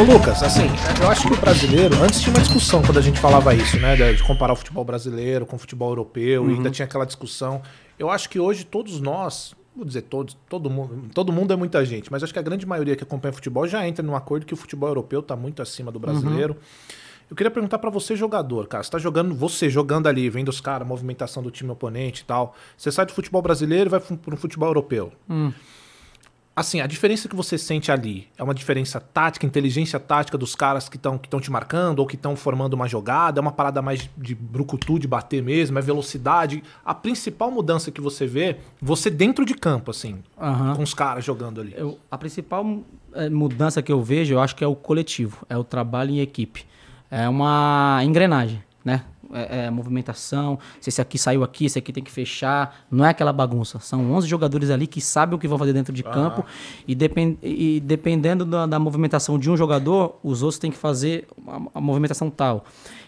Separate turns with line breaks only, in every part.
Ô Lucas, assim, eu acho que o brasileiro, antes tinha uma discussão quando a gente falava isso, né? De comparar o futebol brasileiro com o futebol europeu, uhum. e ainda uhum. tinha aquela discussão. Eu acho que hoje todos nós, vou dizer todos, todo mundo, todo mundo é muita gente, mas acho que a grande maioria que acompanha futebol já entra num acordo que o futebol europeu está muito acima do brasileiro. Uhum. Eu queria perguntar para você, jogador, cara. Você tá jogando, você jogando ali, vendo os caras, movimentação do time oponente e tal. Você sai do futebol brasileiro e vai para um futebol europeu. Hum assim, a diferença que você sente ali é uma diferença tática, inteligência tática dos caras que estão que te marcando ou que estão formando uma jogada, é uma parada mais de brucutu, de bater mesmo, é velocidade. A principal mudança que você vê, você dentro de campo,
assim, uhum. com os caras jogando ali. Eu, a principal é, mudança que eu vejo, eu acho que é o coletivo, é o trabalho em equipe. É uma engrenagem, né? é, é, movimentação, se esse aqui saiu aqui, esse aqui tem que fechar. Não é aquela bagunça. São 11 jogadores ali que sabem o que vão fazer dentro de campo e, depend, e dependendo da, da, movimentação de um jogador, os outros têm que fazer a movimentação tal.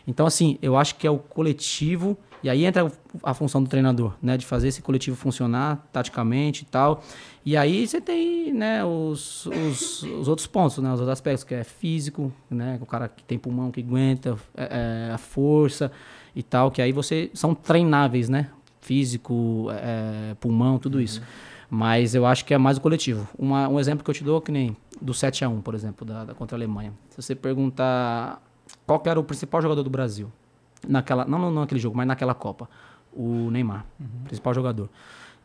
Então, assim, eu acho que é o coletivo e aí entra a função do treinador, né? De fazer esse coletivo funcionar taticamente e tal. E aí você tem né, os, os, os, outros pontos, né? Os outros aspectos, que é físico, né? O cara que tem pulmão, que aguenta, é, é a força e tal. Que aí você... São treináveis, né? Físico, é, pulmão, tudo isso. Mas eu acho que é mais o coletivo. Uma, um exemplo que eu te dou, é que nem do 7 a 1 por exemplo, da, da contra a Alemanha. Se você perguntar qual era o principal jogador do Brasil Naquela, não, não, não naquele jogo, mas naquela Copa. O Neymar, uhum. principal jogador.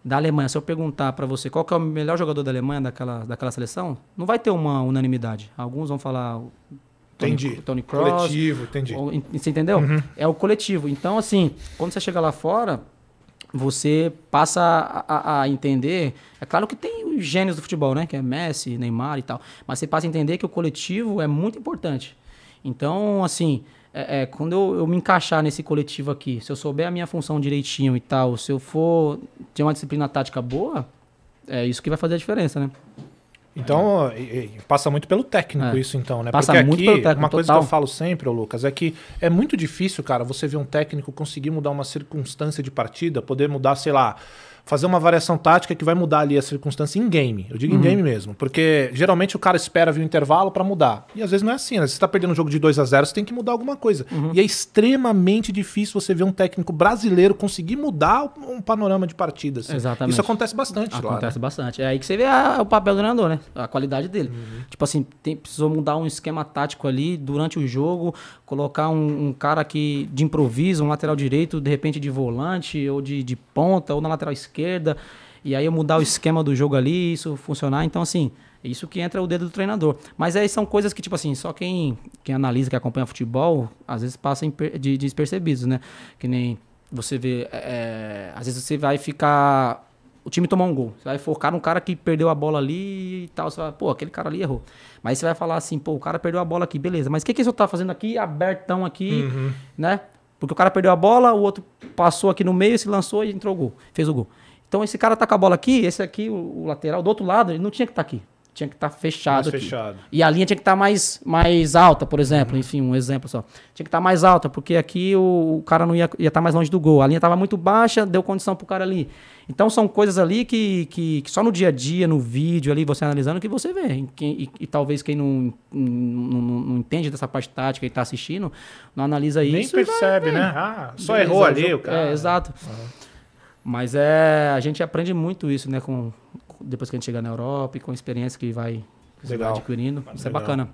Da Alemanha, se eu perguntar para você qual é o melhor jogador da Alemanha daquela, daquela seleção, não vai ter uma unanimidade. Alguns vão falar Tony, entendi. Tony Cross. Coletivo, entendi. Ou, você entendeu? Uhum. É o coletivo. Então, assim, quando você chega lá fora, você passa a, a, a, entender. É claro que tem os gênios do futebol, né? Que é Messi, Neymar e tal. Mas você passa a entender que o coletivo é muito importante. Então, assim, é, é, quando eu, eu, me encaixar nesse coletivo aqui, se eu souber a minha função direitinho e tal, se eu for ter uma disciplina tática boa, é isso que vai fazer a diferença, né? Então, é. passa muito pelo técnico é. isso então, né? Passa Porque muito aqui, pelo técnico, uma coisa total. que eu falo
sempre, Lucas, é que é muito difícil, cara, você ver um técnico conseguir mudar uma circunstância de partida, poder mudar, sei lá, fazer uma variação tática que vai mudar ali a circunstância em game. Eu digo uhum. em game mesmo, porque geralmente o cara espera vir o um intervalo para mudar. E às vezes não é assim, né? Se você tá perdendo um jogo de 2 a 0 você tem que mudar alguma coisa. Uhum. E é extremamente difícil você ver um técnico brasileiro conseguir mudar um panorama de partidas.
Assim. Exatamente. Isso acontece bastante Acontece lá, né? bastante. É aí que você vê a, o papel do treinador, né? A qualidade dele. Uhum. Tipo assim, tem, precisou mudar um esquema tático ali durante o jogo, colocar um, um cara que de improviso, um lateral direito, de repente de volante ou de, de ponta ou na lateral esquerda esquerda, e aí eu mudar o esquema do jogo ali, isso funcionar. Então, assim, isso que entra o dedo do treinador. Mas aí são coisas que, tipo assim, só quem, quem analisa, que acompanha futebol, às vezes passa de, despercebidos, né? Que nem você vê. É, é às vezes você vai ficar. O time tomou um gol. Você vai focar num cara que perdeu a bola ali e tal. Você vai, pô, aquele cara ali errou. Mas você vai falar assim, pô, o cara perdeu a bola aqui, beleza. Mas o que, que eu tá fazendo aqui, abertão aqui, uhum. né? Porque o cara perdeu a bola, o outro passou aqui no meio, se lançou e entrou o gol, fez o gol. Então esse cara tá com a bola aqui, esse aqui, o, o lateral, do outro lado, ele não tinha que estar tá aqui tinha que estar tá fechado. Mais aqui. fechado. E a linha tinha que estar tá mais, mais alta, por exemplo. Uhum. Enfim, um exemplo só. Tinha que estar tá mais alta, porque aqui o, o cara não ia estar tá mais longe do gol. A linha estava muito baixa, deu condição pro cara ali. Então são coisas ali que, que, que, só no dia a dia, no vídeo ali, você analisando, que você vê. E, e, e talvez quem não, não, não, entende dessa parte tática e está assistindo, não analisa Nem isso. Nem percebe, né? Ah, só Beleza, errou ali o cara. É, exato. Uhum. Mas é, a gente aprende muito isso, né, com, depois que a gente chegar na Europa e com a experiência que vai, que vai adquirindo. Legal. Isso é bacana.